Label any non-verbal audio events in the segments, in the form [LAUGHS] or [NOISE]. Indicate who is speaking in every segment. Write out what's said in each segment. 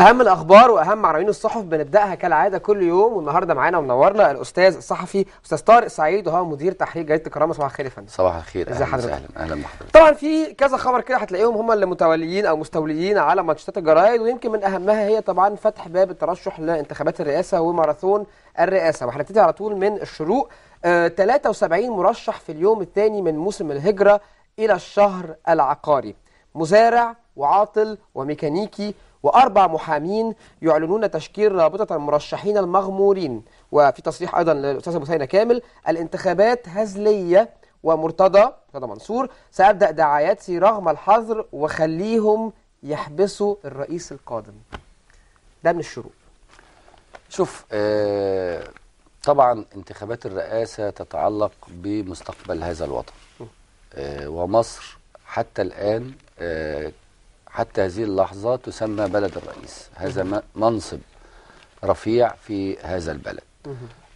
Speaker 1: أهم الأخبار وأهم عناوين الصحف بنبدأها كالعادة كل يوم والنهاردة معانا ومنورنا الأستاذ الصحفي أستاذ طارق سعيد وهو مدير تحرير جريدة الكرامة صباح الخير يا فندم
Speaker 2: صباح الخير أهلا وسهلا أهلا أهلا بحضرتك
Speaker 1: طبعا في كذا خبر كده هتلاقيهم هم اللي متوليين أو مستوليين على ماتشات الجرايد ويمكن من أهمها هي طبعا فتح باب الترشح لانتخابات الرئاسة وماراثون الرئاسة وهنبتدي على طول من الشروق آه 73 مرشح في اليوم الثاني من موسم الهجرة إلى الشهر العقاري مزارع وعاطل وميكانيكي وأربع محامين يعلنون تشكيل رابطة المرشحين المغمورين وفي تصريح أيضا للأستاذ أبو كامل الانتخابات هزلية ومرتضى مرتضى منصور سأبدأ دعاياتي رغم الحظر وخليهم يحبسوا الرئيس القادم ده من الشروط
Speaker 2: شوف آه طبعا انتخابات الرئاسة تتعلق بمستقبل هذا الوطن آه ومصر حتى الآن آه حتى هذه اللحظة تسمى بلد الرئيس هذا منصب رفيع في هذا البلد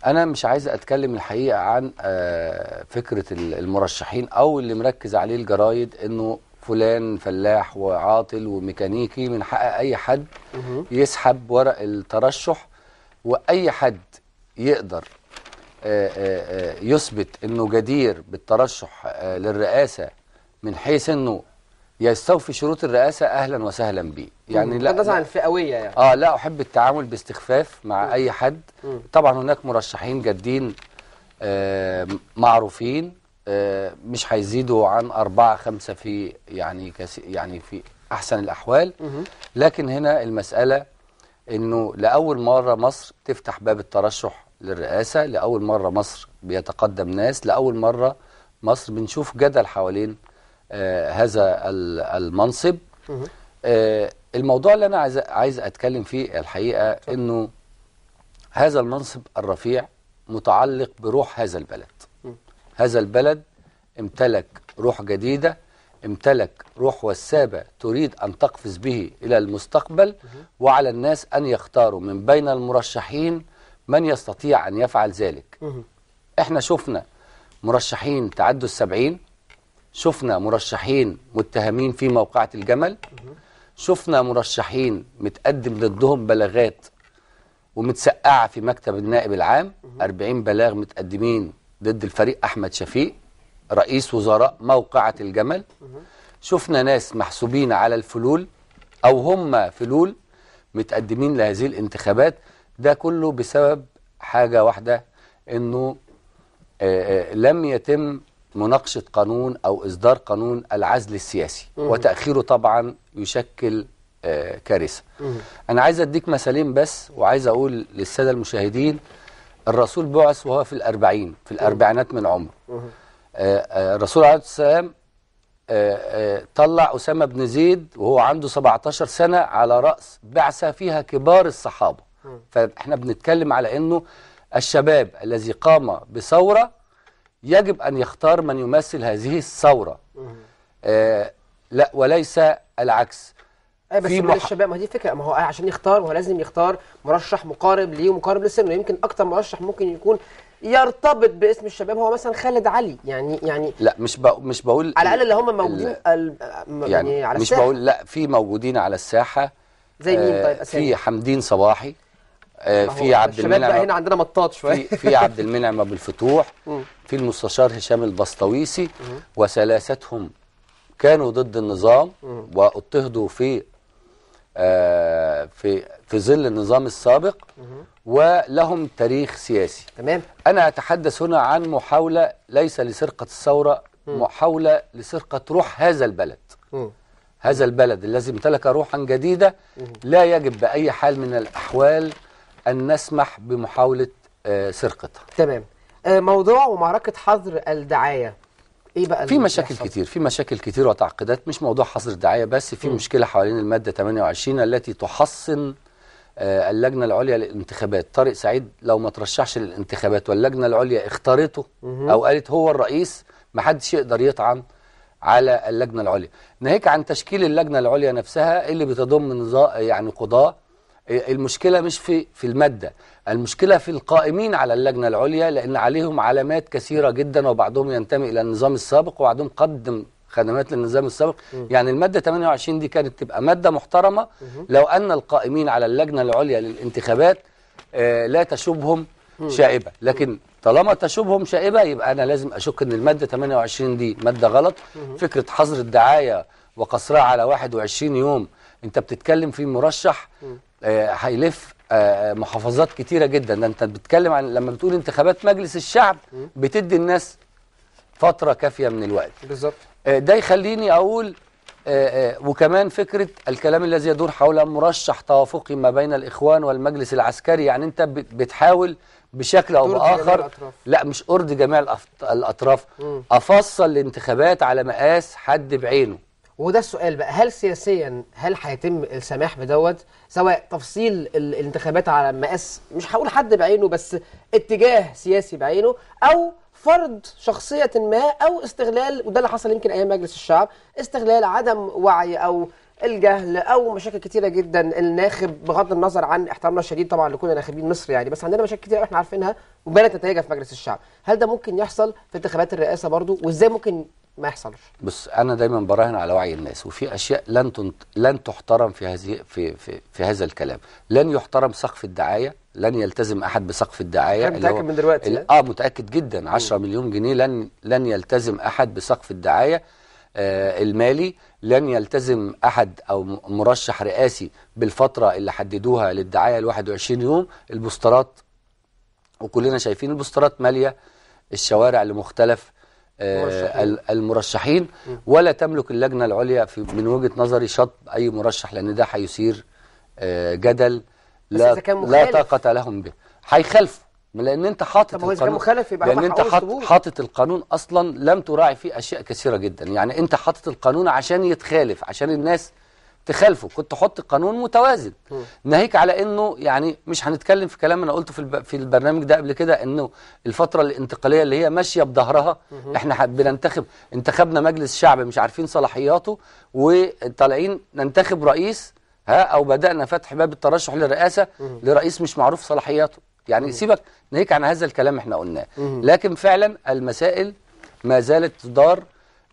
Speaker 2: أنا مش عايز أتكلم الحقيقة عن آه، فكرة المرشحين أو اللي مركز عليه الجرايد أنه فلان فلاح وعاطل وميكانيكي من حق أي حد يسحب ورق الترشح وأي حد يقدر آه، آه، يثبت أنه جدير بالترشح للرئاسة من حيث أنه يستوفي شروط الرئاسه اهلا وسهلا بيه يعني لا عن الفئويه يعني اه لا احب التعامل باستخفاف مع مم. اي حد مم. طبعا هناك مرشحين جادين آه معروفين آه مش هيزيدوا عن أربعة خمسة في يعني كسي يعني في أحسن الأحوال مم. لكن هنا المسألة إنه لأول مرة مصر تفتح باب الترشح للرئاسة لأول مرة مصر بيتقدم ناس لأول مرة مصر بنشوف جدل حوالين آه، هذا المنصب آه، الموضوع اللي انا عايز عايز اتكلم فيه الحقيقه طبعا. انه هذا المنصب الرفيع متعلق بروح هذا البلد م. هذا البلد امتلك روح جديده امتلك روح وسابة تريد أن تقفز به إلى المستقبل وعلى الناس أن يختاروا من بين المرشحين من يستطيع أن يفعل ذلك احنا شفنا مرشحين تعدوا السبعين شفنا مرشحين متهمين في موقعة الجمل شفنا مرشحين متقدم ضدهم بلاغات ومتسقعة في مكتب النائب العام 40 بلاغ متقدمين ضد الفريق أحمد شفيق رئيس وزراء موقعة الجمل شفنا ناس محسوبين على الفلول أو هم فلول متقدمين لهذه الانتخابات ده كله بسبب حاجة واحدة أنه آه، آه، لم يتم مناقشة قانون أو إصدار قانون العزل السياسي وتأخيره طبعا يشكل آه، كارثة أنا عايز أديك مثالين بس وعايز أقول للسادة المشاهدين الرسول بعث وهو في الأربعين في الأربعينات من عمره آه، آه، الرسول عليه الصلاة والسلام طلع أسامة بن زيد وهو عنده 17 سنة على رأس بعثة فيها كبار الصحابة فإحنا بنتكلم على أنه الشباب الذي قام بثورة يجب أن يختار من يمثل هذه الثورة آه لا وليس العكس أي
Speaker 1: آه، بس في مح... الشباب ما دي فكره ما هو آه، عشان يختار هو لازم يختار مرشح مقارب ليه ومقارب لسنه يمكن اكتر مرشح ممكن يكون يرتبط باسم الشباب هو مثلا خالد علي يعني يعني لا
Speaker 2: مش ب... مش بقول على الاقل اللي هم موجودين
Speaker 1: ال... يعني, يعني على مش بقول
Speaker 2: لا في موجودين على الساحه زي مين آه، طيب أسامي. في حمدين صباحي آه في عبد المنعم الشباب هنا عندنا مطاط شويه في, في عبد المنعم ابو الفتوح [LAUGHS] في المستشار هشام البسطويسي وثلاثتهم كانوا ضد النظام واضطهدوا في آه في في ظل النظام السابق ولهم تاريخ سياسي تمام انا اتحدث هنا عن محاوله ليس لسرقه الثوره محاوله لسرقه روح هذا البلد هذا البلد الذي امتلك روحا جديدة لا يجب بأي حال من الأحوال أن نسمح بمحاولة آه، سرقتها تمام
Speaker 1: موضوع ومعركه حظر الدعايه
Speaker 2: ايه بقى في مشاكل كتير في مشاكل كتير وتعقيدات مش موضوع حظر الدعايه بس في م. مشكله حوالين الماده 28 التي تحصن آه، اللجنه العليا للانتخابات طارق سعيد لو ما ترشحش للانتخابات واللجنه العليا اختارته او قالت هو الرئيس ما حدش يقدر يطعن على اللجنه العليا ناهيك عن تشكيل اللجنه العليا نفسها إيه اللي بتضم يعني قضاه المشكلة مش في في المادة المشكلة في القائمين على اللجنة العليا لأن عليهم علامات كثيرة جدا وبعضهم ينتمي إلى النظام السابق وبعضهم قدم خدمات للنظام السابق م. يعني المادة 28 دي كانت تبقى مادة محترمة م. لو أن القائمين على اللجنة العليا للانتخابات آه لا تشوبهم شائبة لكن طالما تشوبهم شائبة يبقى أنا لازم أشك أن المادة 28 دي مادة غلط فكرة حظر الدعاية وقصرها على 21 يوم أنت بتتكلم في مرشح آه، هيلف آه، محافظات كتيره جدا ده انت بتتكلم عن لما بتقول انتخابات مجلس الشعب بتدي الناس فتره كافيه من الوقت بالظبط آه، ده يخليني اقول وكمان فكره الكلام الذي يدور حول مرشح توافقي ما بين الاخوان والمجلس العسكري يعني انت بتحاول بشكل او باخر لا مش ارضي جميع الاطراف افصل الانتخابات على مقاس حد بعينه
Speaker 1: وده السؤال بقى هل سياسيا هل هيتم السماح بدوت سواء تفصيل الانتخابات على مقاس مش هقول حد بعينه بس اتجاه سياسي بعينه او فرض شخصية ما أو استغلال وده اللي حصل يمكن أيام مجلس الشعب استغلال عدم وعي أو الجهل أو مشاكل كتيرة جدا الناخب بغض النظر عن احترامنا الشديد طبعا لكل الناخبين مصر يعني بس عندنا مشاكل كتيرة احنا عارفينها وبنت نتائجها في مجلس الشعب هل ده ممكن يحصل في انتخابات الرئاسة برضو وإزاي ممكن ما يحصلش
Speaker 2: بص انا دايما براهن على وعي الناس وفي اشياء لن تنت... لن تحترم في هذه في... في في هذا الكلام لن يحترم سقف الدعايه لن يلتزم احد بسقف الدعايه انا متاكد هو... من دلوقتي ال... اه متاكد جدا 10 مليون جنيه لن لن يلتزم احد بسقف الدعايه آه المالي لن يلتزم احد او مرشح رئاسي بالفتره اللي حددوها للدعايه ال 21 يوم البوسترات وكلنا شايفين البوسترات ماليه الشوارع لمختلف المرشحين ولا تملك اللجنة العليا في من وجهة نظري شطب أي مرشح لأن ده هيثير آه، جدل لا, لا طاقة لهم به هيخالفوا لأن أنت حاطط القانون يبقى لأن أنت حاطط القانون أصلا لم تراعي فيه أشياء كثيرة جدا يعني أنت حاطط القانون عشان يتخالف عشان الناس تخالفه كنت تحط قانون متوازن ناهيك على انه يعني مش هنتكلم في كلام انا قلته في الب... في البرنامج ده قبل كده انه الفتره الانتقاليه اللي هي ماشيه بظهرها احنا بننتخب انتخبنا مجلس شعب مش عارفين صلاحياته وطالعين ننتخب رئيس ها او بدانا فتح باب الترشح للرئاسه لرئيس مش معروف صلاحياته يعني سيبك ناهيك عن هذا الكلام احنا قلناه لكن فعلا المسائل ما زالت تدار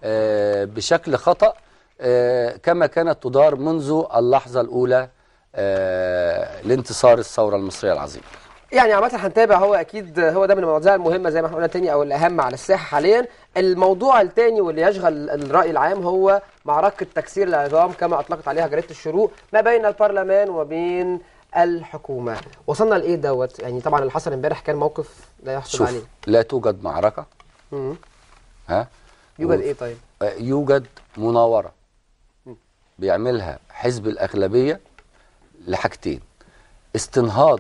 Speaker 2: آه، بشكل خطأ آه، كما كانت تدار منذ اللحظة الأولى آه، لانتصار الثورة المصرية العظيمة
Speaker 1: يعني عامة هنتابع هو أكيد هو ده من المواضيع المهمة زي ما احنا قلنا تاني أو الأهم على الساحة حاليا الموضوع التاني واللي يشغل الرأي العام هو معركة تكسير العظام كما أطلقت عليها جريدة الشروق ما بين البرلمان وبين الحكومة وصلنا لإيه دوت يعني طبعا اللي حصل امبارح كان موقف لا يحصل شوف عليه
Speaker 2: لا توجد معركة ها يوجد و... إيه طيب آه، يوجد مناورة بيعملها حزب الأغلبية لحاجتين استنهاض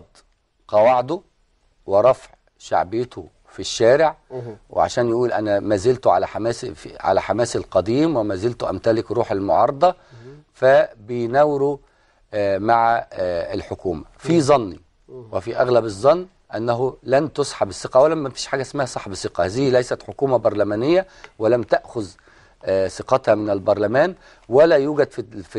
Speaker 2: قواعده ورفع شعبيته في الشارع وعشان يقول انا ما زلت على حماس على حماس القديم وما زلت امتلك روح المعارضه فبيناوروا آه، مع آه، الحكومه في ظني وفي اغلب الظن انه لن تسحب الثقه ولما فيش حاجه اسمها سحب ثقه هذه ليست حكومه برلمانيه ولم تاخذ آه، ثقتها من البرلمان ولا يوجد في في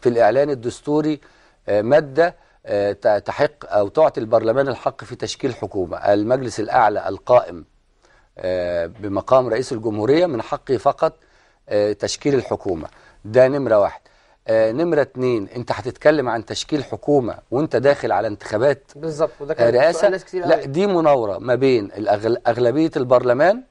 Speaker 2: في الإعلان الدستوري آه، مادة آه، تحق أو تعطي البرلمان الحق في تشكيل حكومة المجلس الأعلى القائم بمقام رئيس الجمهورية من حقه فقط تشكيل الحكومة ده نمرة واحد آه نمرة اتنين انت هتتكلم عن تشكيل حكومة وانت داخل على انتخابات
Speaker 1: بالظبط وده كان رئاسة ناس كتير لا
Speaker 2: دي مناورة ما بين أغلبية البرلمان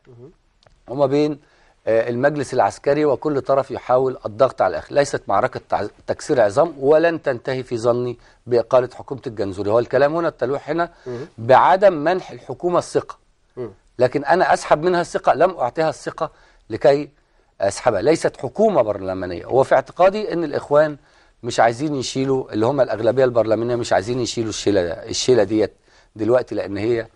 Speaker 2: وما بين آه، المجلس العسكري وكل طرف يحاول الضغط على الاخر ليست معركة تكسير عظام ولن تنتهي في ظني بإقالة حكومة الجنزوري هو الكلام هنا التلويح هنا بعدم منح الحكومة الثقة لكن أنا أسحب منها الثقة لم أعطيها الثقة لكي أسحبها ليست حكومة برلمانية وفي اعتقادي أن الإخوان مش عايزين يشيلوا اللي هم الأغلبية البرلمانية مش عايزين يشيلوا الشيلة الشيلة ديت دلوقتي لأن هي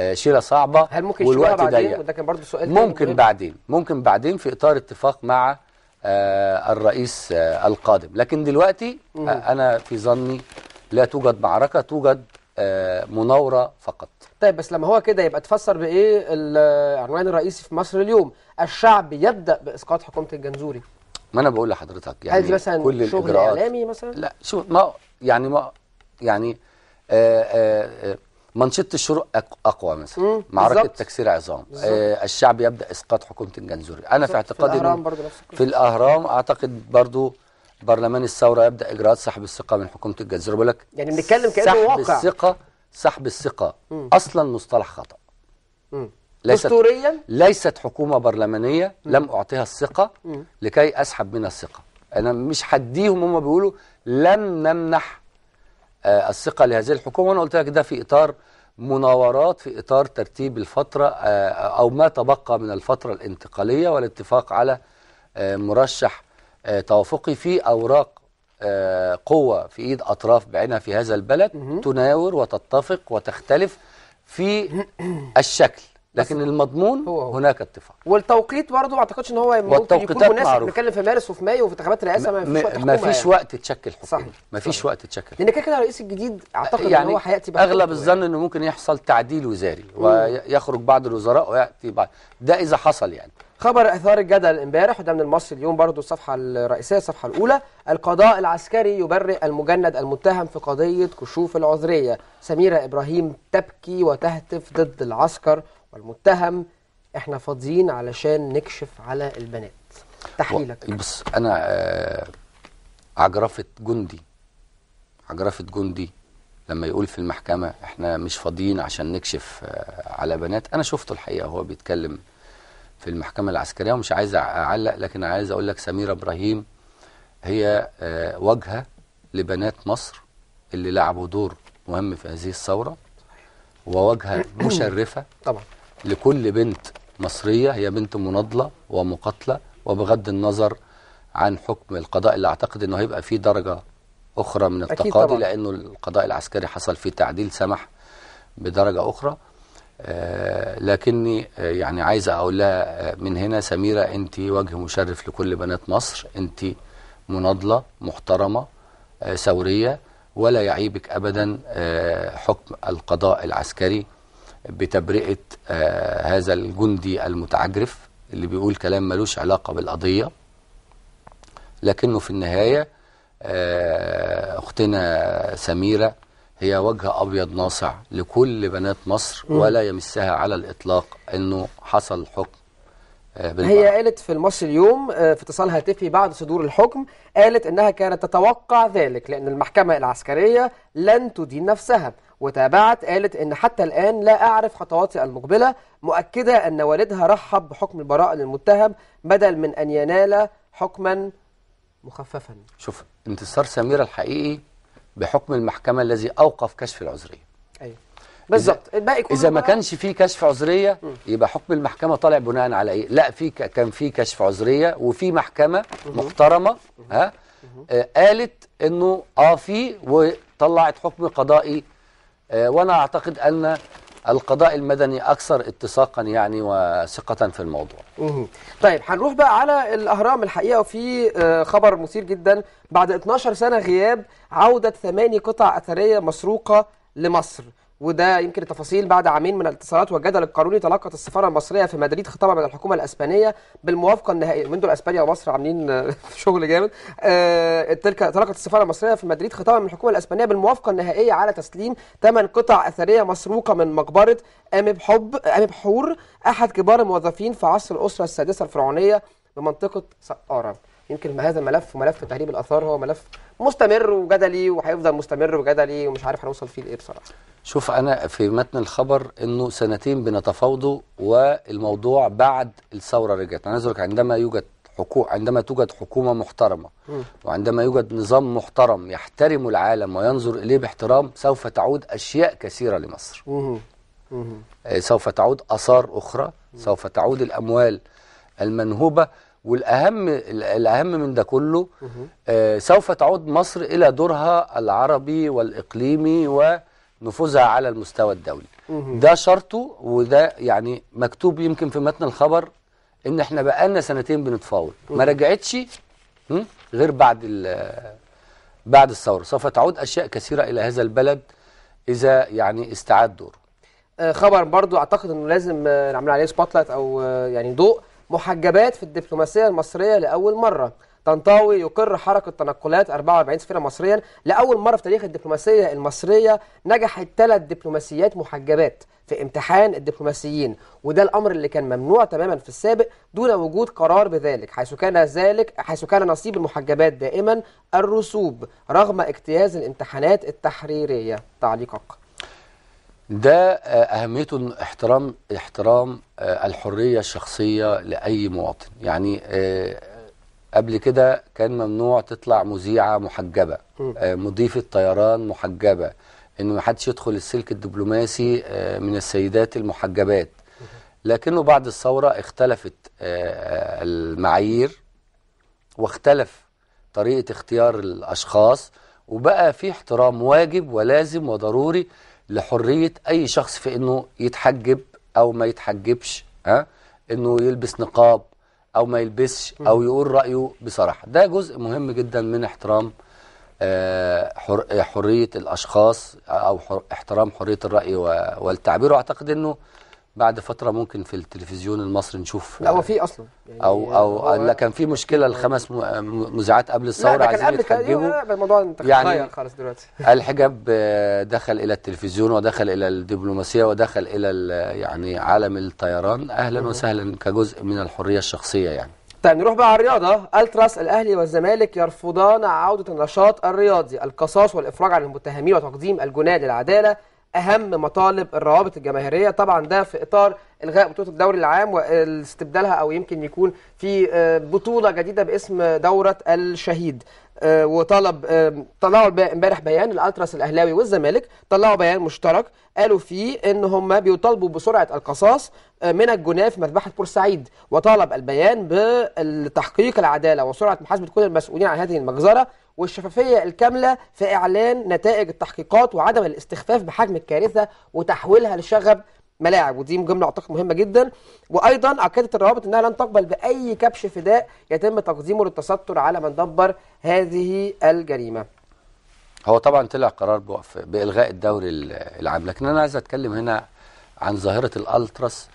Speaker 2: آه، شيله صعبه هل ممكن والوقت ضيق ده
Speaker 1: كان برضه سؤال ممكن
Speaker 2: بعدين ممكن بعدين في اطار اتفاق مع آه، الرئيس آه، القادم لكن دلوقتي انا في ظني لا توجد معركه توجد مناوره فقط
Speaker 1: طيب بس لما هو كده يبقى تفسر بايه العنوان الرئيسي في مصر اليوم الشعب يبدا باسقاط حكومه الجنزوري
Speaker 2: ما انا بقول لحضرتك يعني هل دي مثلا كل شغل اعلامي مثلا لا شوف ما يعني ما يعني آآ آآ منشطه الشروق اقوى مثلا معركه بالزبط. تكسير عظام آه الشعب يبدا اسقاط حكومه الجنزوري انا في اعتقادي في الاهرام برضو في الاهرام اعتقد برضه برلمان الثوره يبدا اجراءات سحب الثقه من حكومه الجنزوري بقول لك يعني بنتكلم كانه واقع سحب الثقه سحب الثقه اصلا مصطلح خطا
Speaker 1: ليست دستوريا
Speaker 2: ليست حكومه برلمانيه مم. لم اعطيها الثقه مم. لكي اسحب منها الثقه انا مش هديهم هم بيقولوا لم نمنح آه، الثقة لهذه الحكومة وأنا قلت لك ده في إطار مناورات في إطار ترتيب الفترة آه، أو ما تبقى من الفترة الانتقالية والاتفاق على آه، مرشح توافقي في أوراق قوة في إيد أطراف بعينها في هذا البلد تناور وتتفق وتختلف في الشكل لكن المضمون هو هو. هناك اتفاق والتوقيت
Speaker 1: برضه ما اعتقدش ان هو ممكن يكون مناسب نتكلم في مارس وفي مايو وفي انتخابات رئاسه ما فيش وقت ما فيش يعني. وقت
Speaker 2: تشكل حكومه صحيح ما فيش وقت تشكل
Speaker 1: لان كده كده الرئيس الجديد اعتقد يعني ان هو هياتي بعد اغلب الظن يعني.
Speaker 2: انه ممكن يحصل تعديل وزاري مم. ويخرج بعض الوزراء وياتي بعض ده اذا حصل يعني خبر
Speaker 1: اثار الجدل امبارح وده من المصري اليوم برضه الصفحه الرئيسيه الصفحه الاولى القضاء العسكري يبرئ المجند المتهم في قضيه كشوف العذريه سميره ابراهيم تبكي وتهتف ضد العسكر والمتهم احنا فاضيين علشان نكشف على البنات
Speaker 2: تحليلك بص انا آه، عجرفه جندي عجرفه جندي لما يقول في المحكمه احنا مش فاضيين عشان نكشف آه، على بنات انا شفته الحقيقه وهو بيتكلم في المحكمه العسكريه ومش عايز اعلق لكن عايز اقول لك سميره ابراهيم هي آه، واجهه لبنات مصر اللي لعبوا دور مهم في هذه الثوره وواجهه [CLEARS THROAT] مشرفه طبعا لكل بنت مصرية هي بنت مناضلة ومقاتلة وبغض النظر عن حكم القضاء اللي اعتقد انه هيبقى فيه درجة اخرى من التقاضي لانه القضاء العسكري حصل فيه تعديل سمح بدرجة اخرى آه لكني آه يعني عايزة اقول لها آه، من هنا سميرة انت وجه مشرف لكل بنات مصر انت مناضلة محترمة آه، ثورية ولا يعيبك ابدا آه، حكم القضاء العسكري بتبرئة آه، هذا الجندي المتعجرف اللي بيقول كلام ملوش علاقة بالقضية لكنه في النهاية آه، أختنا سميرة هي وجه أبيض ناصع لكل بنات مصر ولا يمسها على الإطلاق أنه حصل حكم آه، بالبعض. هي
Speaker 1: قالت في المصري اليوم في اتصال هاتفي بعد صدور الحكم قالت انها كانت تتوقع ذلك لان المحكمه العسكريه لن تدين نفسها وتابعت قالت إن حتى الآن لا أعرف خطواتي المقبلة مؤكدة أن والدها رحب بحكم البراءة للمتهم بدل من أن ينال حكما
Speaker 2: مخففا شوف انتصار سميرة الحقيقي بحكم المحكمة الذي أوقف كشف العذرية أيوة بالظبط الباقي كله إذا ما كانش في كشف عذرية يبقى حكم المحكمة طالع بناء على إيه؟ لا في كان في كشف عذرية وفي محكمة محترمة ها آه قالت إنه آه في وطلعت حكم قضائي آه، وانا اعتقد ان القضاء المدني اكثر اتساقا يعني وثقه في الموضوع.
Speaker 1: طيب هنروح بقى على الاهرام الحقيقه وفي آه، خبر مثير جدا بعد 12 سنه غياب عوده ثماني قطع اثريه مسروقه لمصر. وده يمكن التفاصيل بعد عامين من الاتصالات والجدل القانوني تلقت السفاره المصريه في مدريد خطابا من الحكومه الاسبانيه بالموافقه النهائيه من دول اسبانيا ومصر عاملين آه، [LAUGHS] شغل جامد آه، تلك تلقت السفاره المصريه في مدريد خطابا من الحكومه الاسبانيه بالموافقه النهائيه على تسليم ثمان قطع اثريه مسروقه من مقبره امب حب امب حور احد كبار الموظفين في عصر الاسره السادسه الفرعونيه بمنطقه سقاره يمكن هذا الملف وملف تهريب الاثار هو ملف مستمر وجدلي وهيفضل مستمر وجدلي ومش عارف هنوصل فيه لايه بصراحه
Speaker 2: شوف أنا في متن الخبر أنه سنتين بنتفاوضوا والموضوع بعد الثورة رجعت أنا عايز عندما يوجد حقوق عندما توجد حكومة محترمة وعندما يوجد نظام محترم يحترم العالم وينظر إليه باحترام سوف تعود أشياء كثيرة لمصر آه، سوف تعود أثار أخرى سوف تعود الأموال المنهوبة والأهم الأهم من ده كله آه، سوف تعود مصر إلى دورها العربي والإقليمي و نفوذها على المستوى الدولي ده شرطه وده يعني مكتوب يمكن في متن الخبر ان احنا بقالنا سنتين بنتفاوض ما رجعتش غير بعد بعد الثوره سوف تعود اشياء كثيره الى هذا البلد اذا يعني استعاد دوره
Speaker 1: آه، خبر برضو اعتقد انه لازم آه، نعمل عليه سبوت لايت او آه، يعني ضوء محجبات في الدبلوماسيه المصريه لاول مره طنطاوي يقر حركة تنقلات 44 سفيرة مصريا لأول مرة في تاريخ الدبلوماسية المصرية نجحت ثلاث دبلوماسيات محجبات في امتحان الدبلوماسيين وده الأمر اللي كان ممنوع تماما في السابق دون وجود قرار بذلك حيث كان ذلك حيث كان نصيب المحجبات دائما الرسوب رغم اجتياز الامتحانات التحريرية تعليقك
Speaker 2: ده آه، اهميته احترام احترام آه، الحريه الشخصيه لاي مواطن يعني آه، قبل كده كان ممنوع تطلع مذيعه محجبه آه، مضيفه طيران محجبه انه ما حدش يدخل السلك الدبلوماسي آه، من السيدات المحجبات لكنه بعد الثوره اختلفت آه، المعايير واختلف طريقه اختيار الاشخاص وبقى في احترام واجب ولازم وضروري لحريه اي شخص في انه يتحجب او ما يتحجبش ها انه يلبس نقاب او ما يلبسش او يقول رايه بصراحه ده جزء مهم جدا من احترام آه، حريه الاشخاص او احترام حريه الراي والتعبير واعتقد انه بعد فتره ممكن في التلفزيون المصري نشوف لا هو في
Speaker 1: اصلا يعني او او آه، لا
Speaker 2: كان في مشكله الخمس آه، مذيعات قبل الثوره عايزين يتحجبوا
Speaker 1: الموضوع يعني
Speaker 2: خالص دلوقتي [LAUGHS] الحجاب آه، دخل الى التلفزيون ودخل الى الدبلوماسيه ودخل الى يعني عالم الطيران اهلا وسهلا كجزء من الحريه الشخصيه يعني
Speaker 1: طيب نروح بقى على الرياضة التراس الأهلي والزمالك يرفضان عودة النشاط الرياضي القصاص والإفراج عن المتهمين وتقديم الجناة للعدالة اهم مطالب الروابط الجماهيريه طبعا ده في اطار الغاء بطوله الدوري العام واستبدالها او يمكن يكون في آه، بطوله جديده باسم دوره الشهيد آه، وطلب آه، طلعوا امبارح بيان الالتراس الاهلاوي والزمالك طلعوا بيان مشترك قالوا فيه ان هم بيطالبوا بسرعه القصاص آه، من الجناه في مذبحه بورسعيد وطالب البيان بتحقيق العداله وسرعه محاسبه كل المسؤولين عن هذه المجزره والشفافيه الكامله في اعلان نتائج التحقيقات وعدم الاستخفاف بحجم الكارثه وتحويلها لشغب ملاعب ودي جمله اعتقد مهمه جدا وايضا اكدت الروابط انها لن تقبل باي كبش فداء يتم تقديمه للتستر على من دبر هذه الجريمه
Speaker 2: هو طبعا طلع قرار بوقف بالغاء الدوري العام لكن انا عايز اتكلم هنا عن ظاهره الالتراس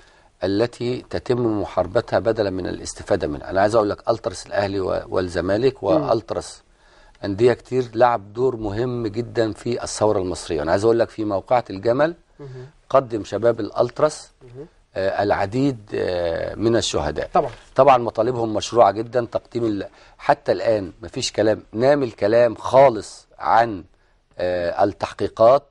Speaker 2: التي تتم محاربتها بدلا من الاستفاده منها انا عايز اقول لك التراس الاهلي والزمالك والتراس انديه كتير لعب دور مهم جدا في الثوره المصريه انا عايز اقول لك في موقعه الجمل قدم شباب الالتراس آه، العديد آه، من الشهداء طبعا طبعا مطالبهم مشروعه جدا تقديم حتى الان مفيش كلام نام الكلام خالص عن آه، التحقيقات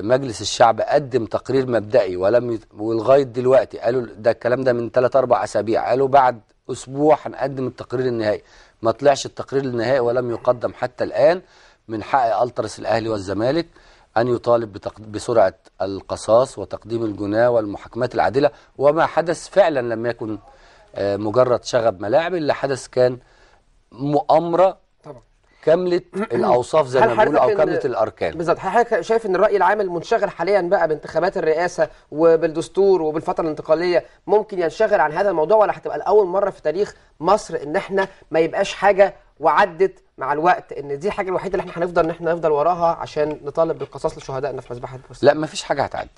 Speaker 2: مجلس الشعب قدم تقرير مبدئي ولم يت... ولغايه دلوقتي قالوا ده الكلام ده من 3 4 اسابيع قالوا بعد اسبوع هنقدم التقرير النهائي ما طلعش التقرير النهائي ولم يقدم حتى الان من حق الترس الاهلي والزمالك أن يطالب بسرعة القصاص وتقديم الجناة والمحاكمات العادلة وما حدث فعلا لم يكن آه، مجرد شغب ملاعب اللي حدث كان مؤامرة كاملة [CLEARS THROAT] الأوصاف زي ما بنقول أو كاملة الأركان
Speaker 1: بالظبط حضرتك شايف إن الرأي العام المنشغل حاليا بقى بانتخابات الرئاسة وبالدستور وبالفترة الانتقالية ممكن ينشغل عن هذا الموضوع ولا هتبقى لأول مرة في تاريخ مصر إن إحنا ما يبقاش حاجة وعدت مع الوقت ان دي الحاجه الوحيده اللي احنا هنفضل ان احنا نفضل وراها عشان نطالب بالقصاص لشهدائنا في مذبحه بوسنة
Speaker 2: لا مفيش حاجه هتعدي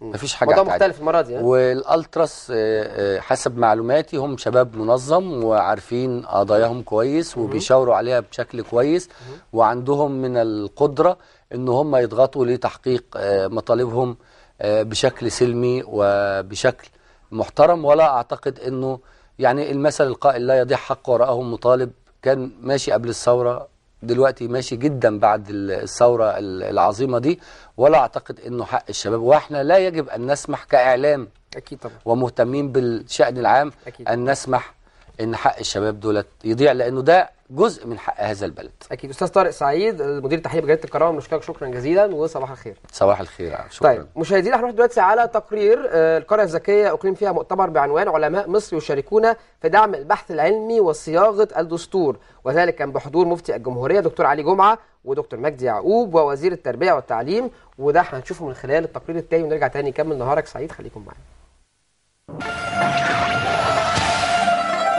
Speaker 2: مفيش حاجه هتعدي مختلف المره دي والالتراس آه، آه، حسب معلوماتي هم شباب منظم وعارفين قضاياهم كويس وبيشاوروا عليها بشكل كويس وعندهم من القدره ان هم يضغطوا لتحقيق آه، مطالبهم بشكل سلمي وبشكل محترم ولا اعتقد انه يعني المثل القائل لا يضيع حق وراءه مطالب كان ماشي قبل الثورة دلوقتي ماشي جدا بعد الثورة العظيمة دي ولا أعتقد أنه حق الشباب وإحنا لا يجب أن نسمح كإعلام أكيد طبعا ومهتمين بالشأن العام أكيد. أن نسمح ان حق الشباب دولت يضيع لانه ده جزء من حق هذا البلد
Speaker 1: اكيد استاذ طارق سعيد مدير تحليل بجريده الكرامه بنشكرك شكرا جزيلا وصباح الخير
Speaker 2: صباح الخير شكرا طيب مشاهدينا هنروح
Speaker 1: دلوقتي على تقرير آه، القريه الذكيه اقيم فيها مؤتمر بعنوان علماء مصر يشاركون في دعم البحث العلمي وصياغه الدستور وذلك كان بحضور مفتي الجمهوريه دكتور علي جمعه ودكتور مجدي يعقوب ووزير التربيه والتعليم وده هنشوفه من خلال التقرير التالي ونرجع تاني
Speaker 2: نكمل نهارك سعيد خليكم معانا